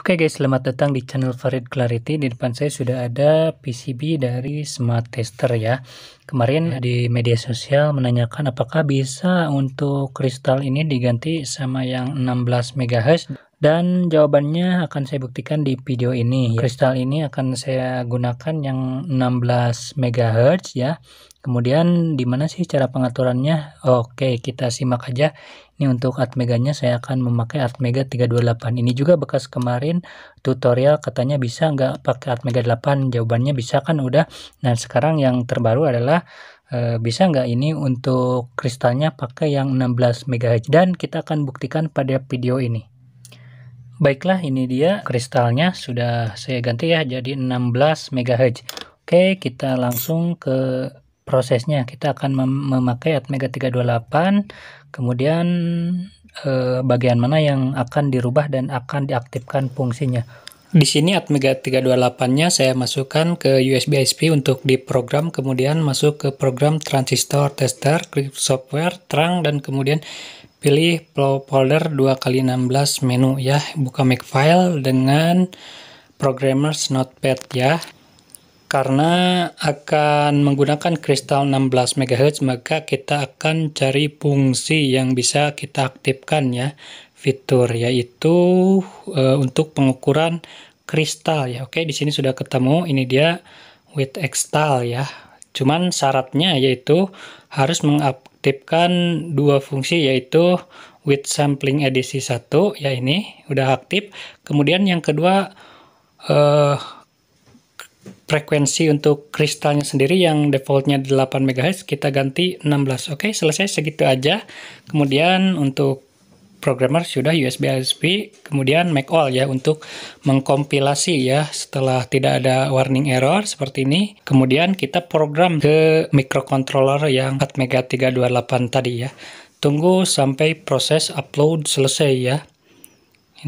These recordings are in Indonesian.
Oke okay guys, selamat datang di channel Farid Clarity. Di depan saya sudah ada PCB dari Smart Tester ya. Kemarin ya. di media sosial menanyakan apakah bisa untuk kristal ini diganti sama yang 16 MHz dan jawabannya akan saya buktikan di video ini. Iya. Kristal ini akan saya gunakan yang 16 MHz ya. Kemudian di mana sih cara pengaturannya? Oke, kita simak aja. Ini untuk Atmeganya saya akan memakai Atmega 328. Ini juga bekas kemarin tutorial katanya bisa nggak pakai Atmega 8. Jawabannya bisa kan udah. Nah, sekarang yang terbaru adalah E, bisa nggak ini untuk kristalnya pakai yang 16 MHz dan kita akan buktikan pada video ini. Baiklah, ini dia kristalnya sudah saya ganti ya jadi 16 MHz. Oke, kita langsung ke prosesnya. Kita akan mem memakai Atmega 328, kemudian eh, bagian mana yang akan dirubah dan akan diaktifkan fungsinya. Di sini Atmega 328-nya saya masukkan ke USB ISP untuk diprogram, kemudian masuk ke program transistor tester, klik software, terang dan kemudian pilih folder 2x16 menu ya. Buka make file dengan Programmer's Notepad ya. Karena akan menggunakan kristal 16 MHz, maka kita akan cari fungsi yang bisa kita aktifkan ya. Fitur yaitu e, untuk pengukuran kristal ya. Oke, di sini sudah ketemu. Ini dia with extal ya. Cuman syaratnya yaitu harus mengap aktifkan dua fungsi yaitu with sampling edisi 1 ya ini udah aktif. Kemudian yang kedua eh, frekuensi untuk kristalnya sendiri yang defaultnya 8 MHz kita ganti 16. Oke, selesai segitu aja. Kemudian untuk programmer sudah USB ASP kemudian make all ya untuk mengkompilasi ya setelah tidak ada warning error seperti ini kemudian kita program ke microcontroller yang 4 mega 328 tadi ya tunggu sampai proses upload selesai ya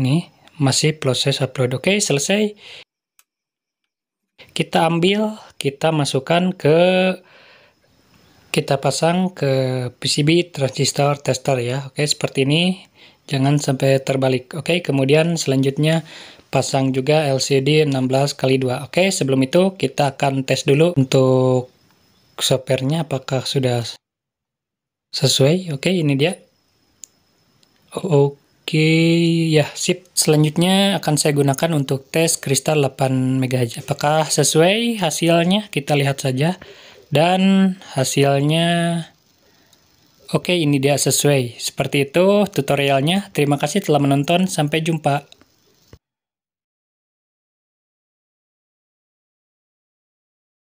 ini masih proses upload oke selesai kita ambil kita masukkan ke kita pasang ke PCB transistor tester ya oke seperti ini jangan sampai terbalik. Oke, kemudian selanjutnya pasang juga LCD 16 kali 2 Oke, sebelum itu kita akan tes dulu untuk softwarenya apakah sudah sesuai. Oke, ini dia. Oke. Oke, ya sip. Selanjutnya akan saya gunakan untuk tes kristal 8 MHz. Apakah sesuai hasilnya? Kita lihat saja. Dan hasilnya Oke, ini dia sesuai. Seperti itu tutorialnya. Terima kasih telah menonton. Sampai jumpa.